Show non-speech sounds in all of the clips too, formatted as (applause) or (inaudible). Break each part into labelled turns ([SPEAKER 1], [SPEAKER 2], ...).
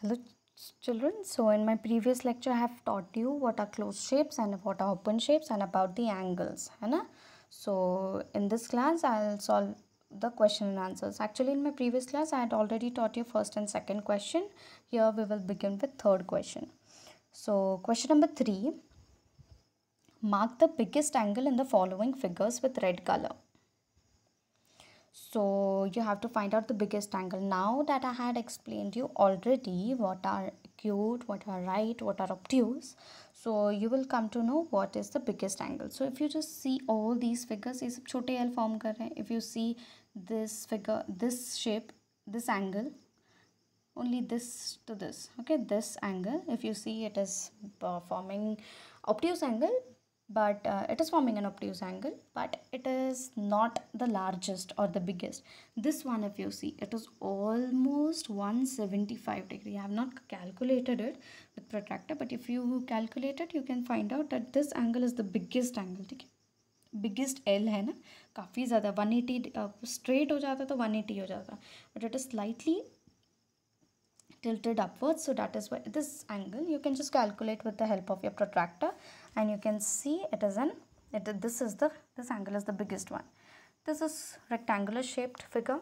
[SPEAKER 1] Hello children, so in my previous lecture I have taught you what are closed shapes and what are open shapes and about the angles. Right? So in this class I'll solve the question and answers. Actually in my previous class I had already taught you first and second question. Here we will begin with third question. So question number 3. Mark the biggest angle in the following figures with red color so you have to find out the biggest angle now that i had explained you already what are acute what are right what are obtuse so you will come to know what is the biggest angle so if you just see all these figures is sab chote l form if you see this figure this shape this angle only this to this okay this angle if you see it is uh, forming obtuse angle but uh, it is forming an obtuse angle but it is not the largest or the biggest this one if you see it is almost 175 degree i have not calculated it with protractor but if you calculate it you can find out that this angle is the biggest angle Biggest है biggest एल ना काफ़ी ज़्यादा 180 uh, straight uh, हो जाता तो 180 हो जाता but it is slightly tilted upwards so that is why this angle you can just calculate with the help of your protractor and you can see it is an it, this is the this angle is the biggest one this is rectangular shaped figure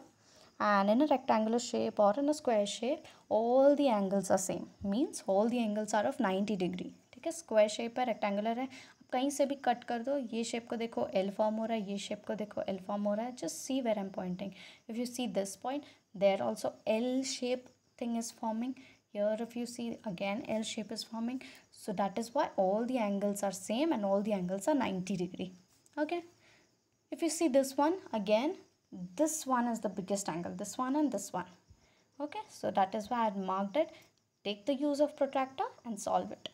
[SPEAKER 1] and in a rectangular shape or in a square shape all the angles are same means all the angles are of 90 degree ठीक है square shape है rectangular है आप कहीं से भी cut कर दो ये shape को देखो L form हो रहा है shape को देखो L form हो रहा है see where I'm pointing. If you see this point, there also L shape thing is forming here if you see again L shape is forming so that is why all the angles are same and all the angles are 90 degree okay if you see this one again this one is the biggest angle this one and this one okay so that is why I had marked it take the use of protractor and solve it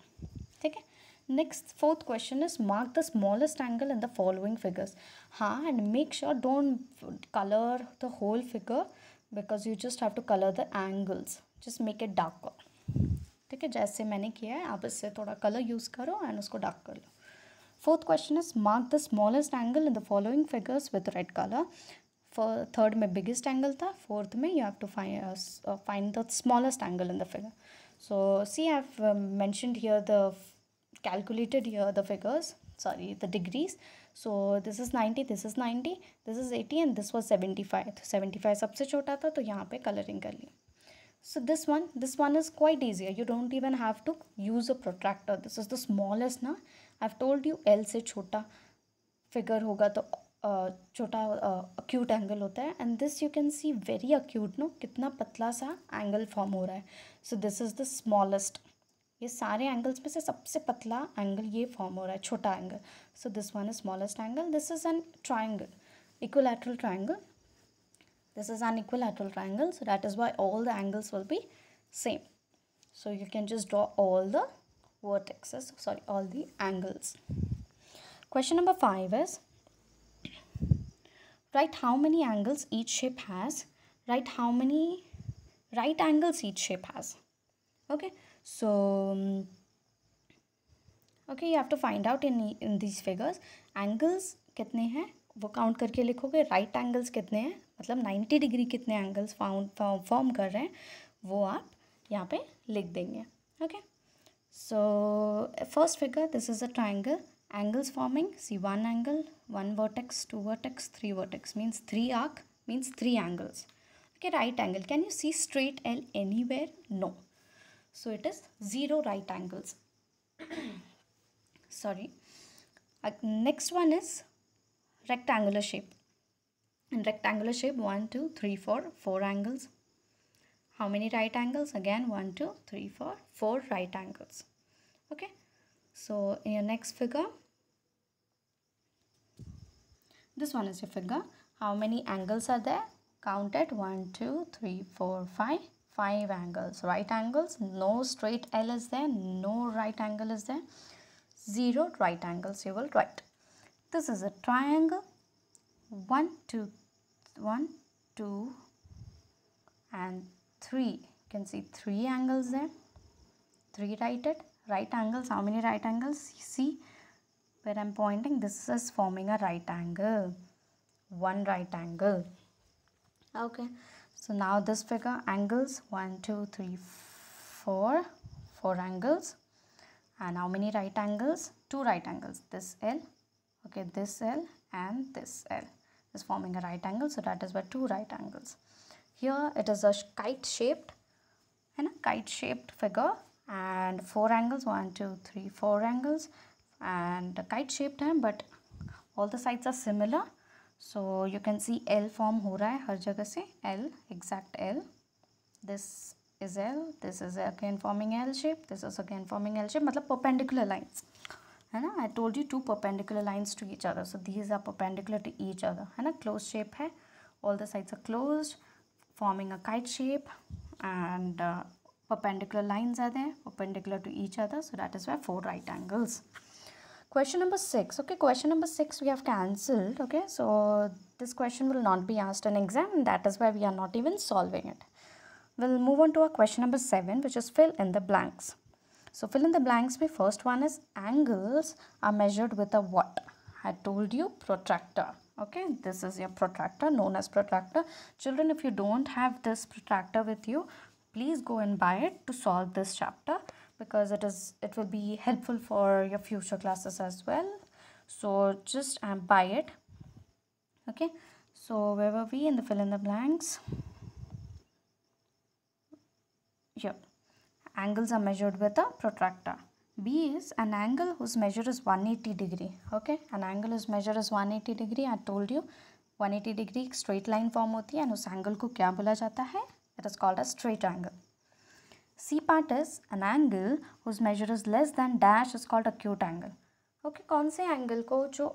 [SPEAKER 1] okay next fourth question is mark the smallest angle in the following figures huh and make sure don't color the whole figure because you just have to colour the angles just make it dark ठीक है जैसे मैंने किया है आप इससे थोड़ा colour use करो एंड उसको डार्क कर लो fourth question is mark the smallest angle in the following figures with red colour for third में बिगेस्ट एंगल था फोर्थ में you have to find find the smallest angle in the figure so see have mentioned here the calculated here the figures sorry the degrees so this is ninety this is ninety this is eighty and this was seventy five तो seventy five सबसे छोटा था तो यहाँ पे colouring कर ली this one this one is quite easy you don't even have to use a protractor this is the smallest ना आई हैव टोल्ड यू एल से छोटा फिगर होगा तो छोटा अक्यूट एंगल होता है and this you can see very acute no कितना पतला सा एंगल फॉर्म हो रहा है so this is the smallest ये सारे एंगल्स में से सबसे पतला angle ये form हो रहा है छोटा angle so this one is smallest angle this is an triangle equilateral triangle this is an equilateral triangle so that is why all the angles will be same so you can just draw all the vertices sorry all the angles question number 5 is write how many angles each shape has write how many right angles each shape has okay so okay you have to find out in in these figures angles कितने हैं वो count करके लिखोगे right angles कितने हैं मतलब ninety degree कितने angles found form कर रहे हैं वो आप यहाँ पे लिख देंगे okay so first figure this is a triangle angles forming see one angle one vertex two vertex three vertex means three arc means three angles okay right angle can you see straight l anywhere no So it is 0 right angles. (clears throat) Sorry. Uh, next one is rectangular shape. In rectangular shape, 1, 2, 3, 4, 4 angles. How many right angles? Again, 1, 2, 3, 4, 4 right angles. Okay. So in your next figure, this one is your figure. How many angles are there? Count it. 1, 2, 3, 4, 5, five angles right angles no straight L is there no right angle is there zero right angles you will write this is a triangle one two one two and three you can see three angles there three righted right angles how many right angles see where I'm pointing this is forming a right angle one right angle okay so now this figure angles 1, 2, 3, 4, 4 angles and how many right angles? 2 right angles this L okay this L and this L is forming a right angle so that is why 2 right angles. Here it is a kite shaped and a kite shaped figure and 4 angles 1, 2, 3, 4 angles and kite shaped but all the sides are similar so you can see L form हो रहा है हर जगह exact L this is L this is again forming L shape this is again forming L shape मतलब perpendicular lines है ना I told you two perpendicular lines to each other so these are perpendicular to each other है ना closed shape है all the sides are closed forming a kite shape and uh, perpendicular lines are there perpendicular to each other so that is why four right angles question number six okay question number six we have cancelled okay so this question will not be asked in exam and that is why we are not even solving it we'll move on to our question number seven which is fill in the blanks so fill in the blanks We first one is angles are measured with a what i told you protractor okay this is your protractor known as protractor children if you don't have this protractor with you please go and buy it to solve this chapter because it is it will be helpful for your future classes as well so just um, buy it okay so where were we in the fill in the blanks yep angles are measured with a protractor B is an angle whose measure is 180 degree okay an angle whose measure is 180 degree I told you 180 degree straight line form form होती है and उस angle को क्या बोला जाता है it is called a C part is an angle whose measure is less than dash is called acute angle. Okay, कौन से एंगल को जो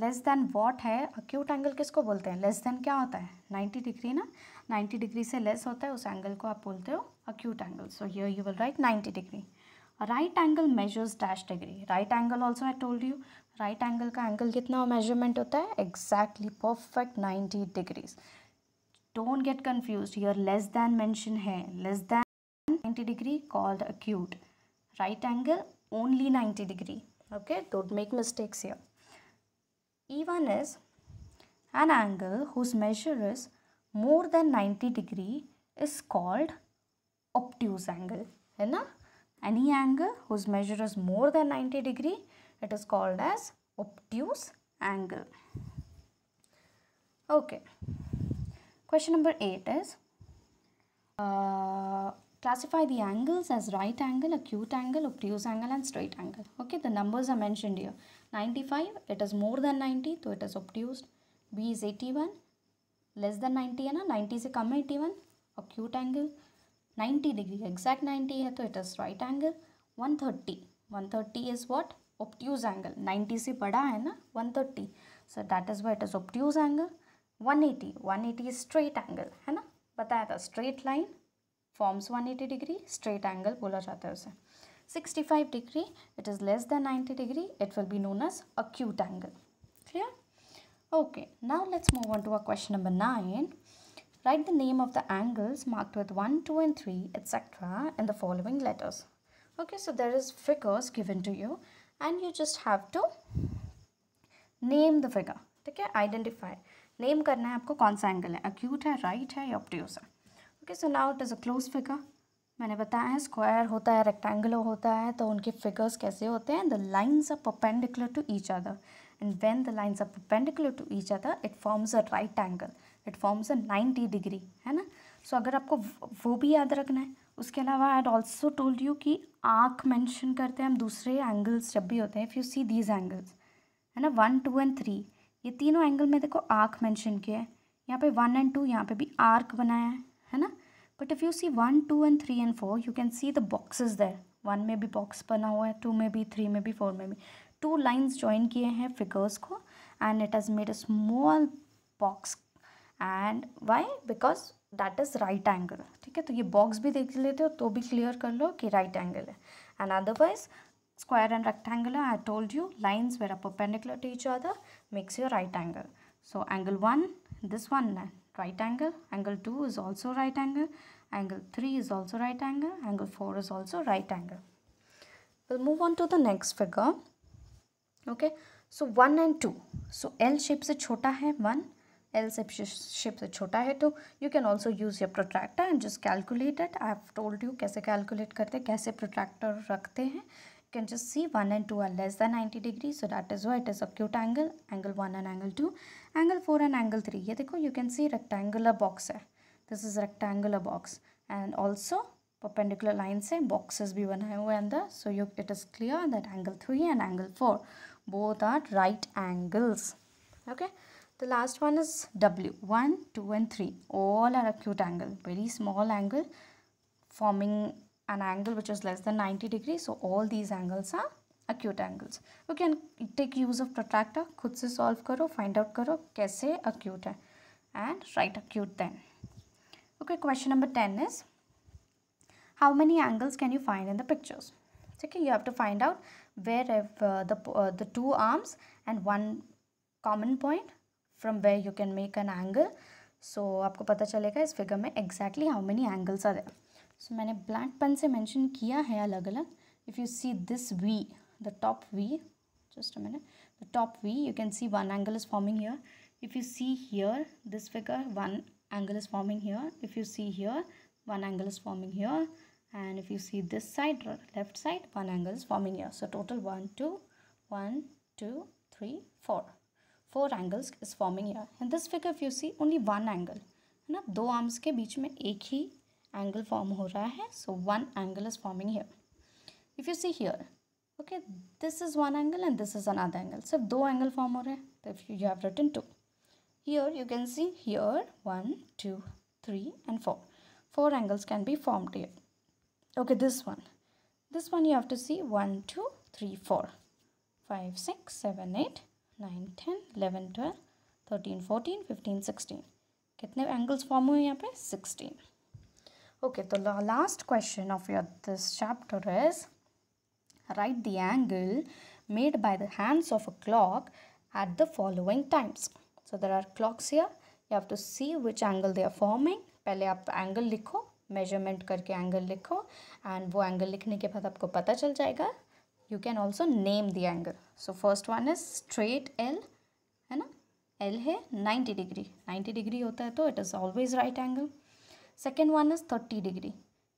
[SPEAKER 1] लेस देन वॉट है अक्यूट एंगल किसको बोलते हैं लेस देन क्या होता है नाइन्टी डिग्री ना नाइन्टी डिग्री से लेस होता है उस एंगल को आप बोलते हो acute angle so here you will write ninety degree right angle measures dash degree right angle also I told you right angle का एंगल कितना मेजरमेंट होता है exactly perfect ninety degrees don't get confuse here less than mention है less than 90 degree called acute. Right angle only 90 degree. Okay, don't make mistakes here. E1 is an angle whose measure is more than 90 degree is called obtuse angle. Right? Any angle whose measure is more than 90 degree it is called as obtuse angle. Okay. Question number 8 is uh, Classify the angles as right angle, acute angle, obtuse angle and straight angle. Okay, the numbers are mentioned here. 95, it is more than 90, so it is obtuse. B is 81, less than 90 है ना 90 से कम है 81, acute angle. 90 degree, exact 90 है तो it is right angle. 130, 130 is what? Obtuse angle. 90 से बड़ा है ना 130. So that is why it is obtuse angle. 180, 180 is straight angle है ना बताया था straight line. Forms one eighty degree straight angle बोला जाता है उसे sixty five degree it is less than ninety degree it will be known as acute angle clear okay now let's move on to a question number nine write the name of the angles marked with one two and three etcetera in the following letters okay so there is figures given to you and you just have to name the figure ठीक है identify name करना है आपको कौन सा angle है acute है right है या ऑप्टिस है okay so now it is a close figure मैंने बताया है स्क्वायर होता है रेक्टेंगुलर होता है तो उनके फिगर्स कैसे होते हैं the lines are perpendicular to each other and when the lines are perpendicular to each other it forms a right angle it forms a ninety degree है ना सो so, अगर आपको वो भी याद रखना है उसके अलावा आई ऑल्सो टोल्ड यू कि आँख मैंशन करते हैं हम दूसरे एंगल्स जब भी होते हैं if you see these angles है ना वन टू एंड थ्री ये तीनों एंगल में देखो आँख मैंशन किया है यहाँ पे वन एंड टू यहाँ पे भी आर्क बनाया है है ना but if you see one two and three and four you can see the boxes there one में भी बॉक्स बना हुआ है टू में भी थ्री में भी फोर में भी टू लाइन्स ज्वाइन किए हैं फिगर्स को and it has made a small box and why because that is right angle ठीक है तो ये बॉक्स भी देख लेते हो तो भी क्लियर कर लो कि राइट एंगल है and otherwise square and rectangular i told you lines were perpendicular to each other makes your right angle so angle one this one right angle angle 2 is also right angle angle 3 is also right angle angle 4 is also right angle we'll move on to the next figure okay so 1 and 2 so l shape se chota hai 1 l shape shape se chota hai 2 you can also use your protractor and just calculate it i have told you kaise calculate karte kaise protractor rakhte hain you can just see 1 and 2 are less than 90 degrees so that is why it is acute angle angle 1 and angle 2 angle 4 and angle 3 here you can see rectangular box this is rectangular box and also perpendicular line से boxes भी one हुए the so you it is clear that angle 3 and angle 4 both are right angles okay the last one is W 1 2 and 3 all are acute angle very small angle forming an angle which is less than 90 degrees so all these angles are acute angles you can take use of protractor खुद से solve करो find out करो कैसे acute है and right acute than okay question number ten is how many angles can you find in the pictures ठीक है you have to find out where the two arms and one common point from where you can make an angle so आपको पता चलेगा इस figure में exactly how many angles are there so मैंने blank pen से mention किया है अलग अलग if you see this V the top V just a minute the top V you can see one angle is forming here if you see here this figure one angle is forming here if you see here one angle is forming here and if you see this side left side one angle is forming here so total one two one two three four four angles is forming here in this figure if you see only one angle है ना दो arms के बीच में एक ही angle form हो रहा है so one angle is forming here if you see here okay this is one angle and this is another angle so do angle form ho rahe if you have written two here you can see here one two three and four four angles can be formed here okay this one this one you have to see one, two, three, four, five, six, seven, eight, nine, ten, eleven, twelve, thirteen, fourteen, fifteen, sixteen. two three four five angles eight nine ten eleven twelve thirteen fourteen fifteen sixteen कितने angles form हुए यहाँ पे sixteen okay okay, तो last question of your this chapter is Write the angle made by the hands of a clock at the following times. So there are clocks here. You have to see which angle they are forming. पहले आप angle लिखो measurement करके angle लिखो and वो angle लिखने के बाद आपको पता चल जाएगा You can also name the angle. So first one is straight L, है ना L है ninety degree. Ninety degree होता है तो it is always right angle. Second one is thirty degree.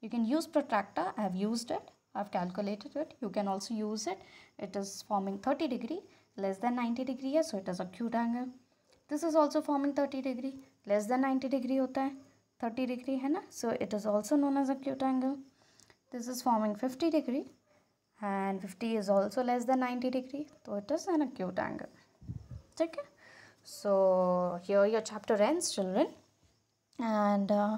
[SPEAKER 1] you can use protractor i have used it I've calculated it. You can also use it. It is forming 30 degree less than 90 degree है so it is acute angle. This is also forming 30 degree less than 90 degree होता है 30 degree है ना so it is also known as acute angle. This is forming 50 degree and 50 is also less than 90 degree so it is an acute angle. ठीक है so here your chapter ends children and uh,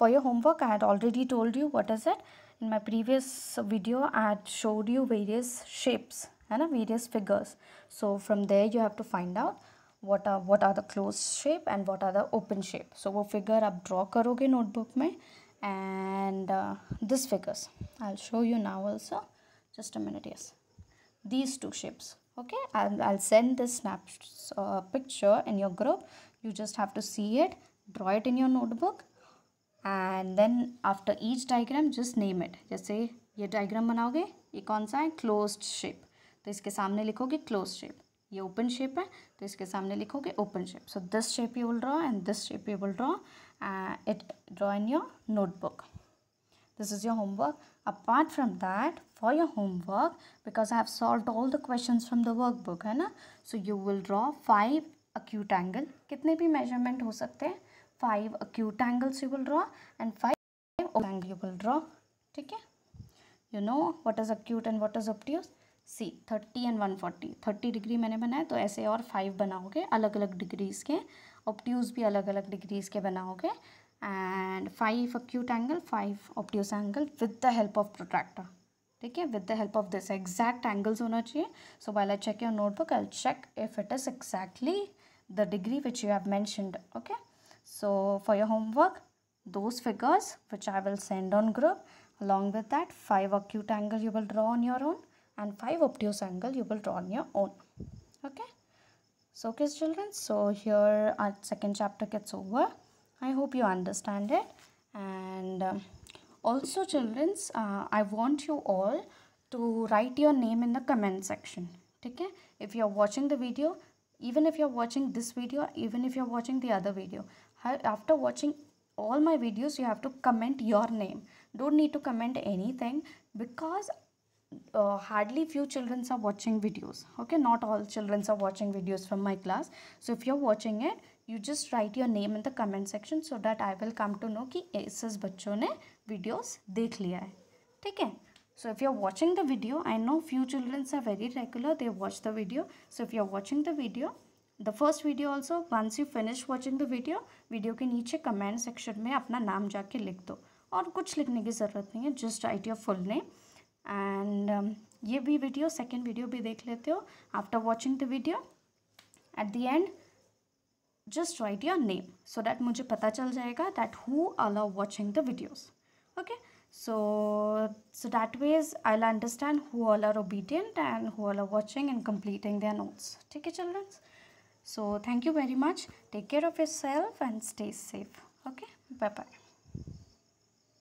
[SPEAKER 1] for your homework I had already told you what is it in my previous video I had showed you various shapes and various figures so from there you have to find out what are what are the closed shape and what are the open shape so वो figure up draw करोगे notebook and uh, this figures I'll show you now also just a minute yes these two shapes okay I'll, I'll send this snap uh, picture in your group you just have to see it draw it in your notebook and then after each diagram just name it जैसे ये diagram बनाओगे ये कौन सा है close shape तो इसके सामने लिखोगे क्लोज शेप ये ओपन शेप है तो इसके सामने लिखोगे open shape so this shape you will draw and this shape you will draw and it draw in your notebook this is your homework apart from that for your homework because I have solve all the question from the workbook है ना so you will draw five acute angle कितने भी measurement हो सकते हैं five acute angles you will draw and five angle you will draw ठीक है you know what is acute and what is obtuse see thirty and one forty thirty degree मैंने बनाया तो ऐसे और फाइव बनाओगे अलग अलग डिग्रीज़ के ऑप्ट्यूज भी अलग अलग डिग्रीज़ के बनाओगे and five acute angle five obtuse angle with the help of protractor ठीक है with the help of this exact angles होना चाहिए so while I check your notebook I check if it is exactly the degree which you have mentioned okay So for your homework, those figures which I will send on group. Along with that, 5 acute angle you will draw on your own and 5 obtuse angle you will draw on your own. Okay. So kids children, so here our second chapter gets over. I hope you understand it. And um, also children, uh, I want you all to write your name in the comment section. Okay. If you are watching the video, even if you're watching this video, even if you're watching the other video, after watching all my videos you have to comment your name don't need to comment anything because uh, hardly few children are watching videos okay not all children are watching videos from my class so if you're watching it you just write your name in the comment section so that i will come to know ki is is ne videos dekh liya hai theek so if you're watching the video i know few children are very regular they watch the video so if you're watching the video the first video also once you finish watching the video video के नीचे comment section में अपना नाम जाके लिख दो और कुछ लिखने की ज़रूरत नहीं है just write your full name and ये भी वीडियो सेकेंड वीडियो भी देख लेते हो after watching the video at the end just write your name so that मुझे पता चल जाएगा that who allow watching the videos okay so so that ways I understand who all are obedient and who all are watching and completing their notes take care children So thank you very much. Take care of yourself and stay safe. Okay. Bye-bye.